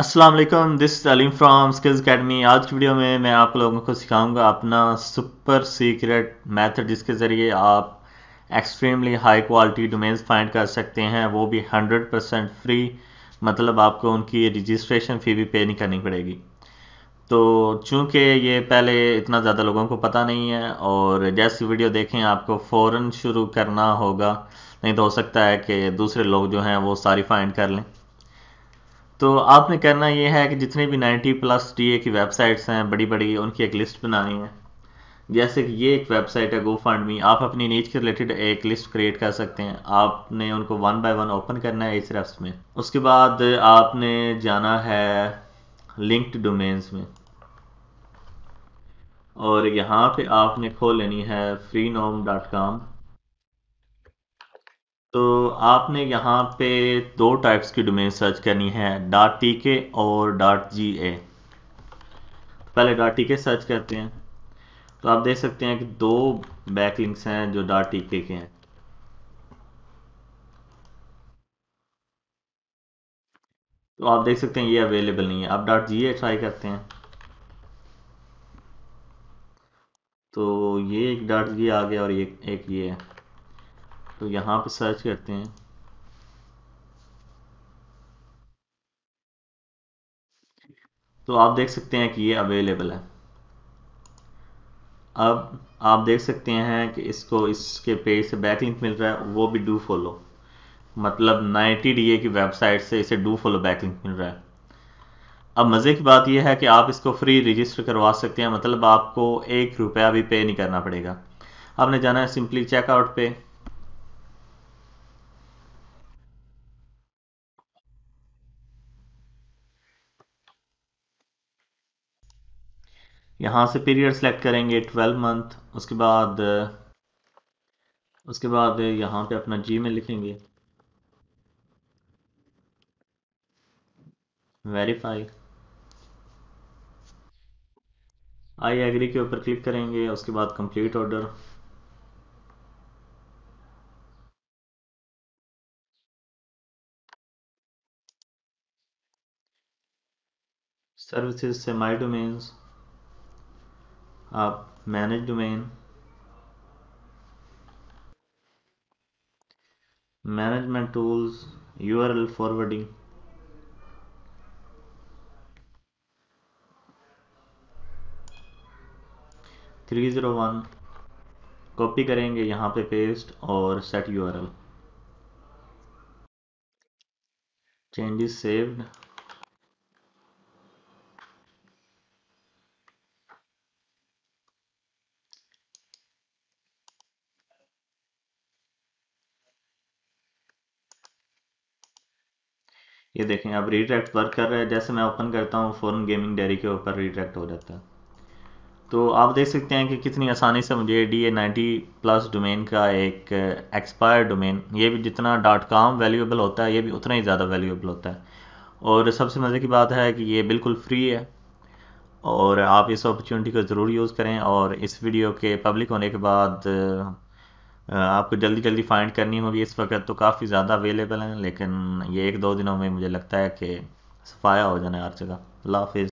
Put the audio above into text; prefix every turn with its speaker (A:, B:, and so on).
A: Aslam this Taleem from Skills Academy आज की video में मैं आप लोगों को सिखाऊंगा अपना सुपर सीक्रेट मेथड जिसके ज़रिए आप extremely high quality domains find कर सकते हैं वो भी 100 परसेंट फ्री मतलब आपको उनकी रजिस्ट्रेशन फ़ी भी पे नहीं करनी पड़ेगी तो चूंकि ये पहले इतना ज़्यादा लोगों को पता नहीं है और जैसी वीडियो देखें आपको फ़ौर शुरू करना होगा नहीं तो हो सकता है कि दूसरे लोग जो हैं वो सारी फाइंड कर लें तो आपने करना ये है कि जितने भी 90 प्लस टी ए की वेबसाइट्स हैं बड़ी बड़ी उनकी एक लिस्ट बनानी है जैसे कि ये एक वेबसाइट है गो फंड मी आप अपनी नीच के रिलेटेड एक लिस्ट क्रिएट कर सकते हैं आपने उनको वन बाय वन ओपन करना है इस रेप्स में उसके बाद आपने जाना है लिंक्ड डोमेन्स में और यहाँ पे आपने खोल लेनी है फ्री नोम डॉट कॉम तो आपने यहाँ पे दो टाइप्स की डोमेन सर्च करनी है डॉट टी के और डॉट जी ए पहले डॉट टी के सर्च करते हैं तो आप देख सकते हैं कि दो बैक लिंक्स हैं जो डॉट टी के हैं तो आप देख सकते हैं ये अवेलेबल नहीं है आप डॉट जी ए ट्राई करते हैं तो ये एक डॉट जी आ गया और ये एक ये है तो यहाँ पे सर्च करते हैं तो आप देख सकते हैं कि ये अवेलेबल है अब आप देख सकते हैं कि इसको इसके पेज से बैक लिंक मिल रहा है वो भी डू फॉलो मतलब 90 डी की वेबसाइट से इसे डू फॉलो बैक लिंक मिल रहा है अब मज़े की बात यह है कि आप इसको फ्री रजिस्टर करवा सकते हैं मतलब आपको एक रुपया भी पे नहीं करना पड़ेगा आपने जाना है सिंपली चेकआउट पे यहाँ से पीरियड सेलेक्ट करेंगे ट्वेल्व मंथ उसके बाद उसके बाद यहाँ पे अपना जी में लिखेंगे वेरीफाई आई एग्री के ऊपर क्लिक करेंगे उसके बाद कंप्लीट ऑर्डर सर्विसेज से माई डोमेन्स आप manage domain management tools URL forwarding three zero one copy करेंगे यहां पे पेस्ट और सेट यूआरएल चेंजेस सेव्ड ये देखें अब रीडायरेक्ट वर्क कर रहा है जैसे मैं ओपन करता हूँ फ़ौरन गेमिंग डेरी के ऊपर रीडायरेक्ट हो जाता है तो आप देख सकते हैं कि कितनी आसानी से मुझे D A ninety plus domain का एक एक्सपायर डोमेन ये भी जितना डॉट कॉम वैल्यूएबल होता है ये भी उतना ही ज़्यादा वैल्यूएबल होता है और सबसे मज़े की बात है कि ये बिल्कुल फ्री है और आप इस अपॉर्चुनिटी को ज़रूर यूज़ करें और इस वीडियो के पब्लिक होने के बाद आपको जल्दी जल्दी फाइंड करनी होगी इस वक्त तो काफ़ी ज़्यादा अवेलेबल हैं लेकिन ये एक दो दिनों में मुझे लगता है कि सफाया हो जाना है हर जगह अल्लाह हाफिज़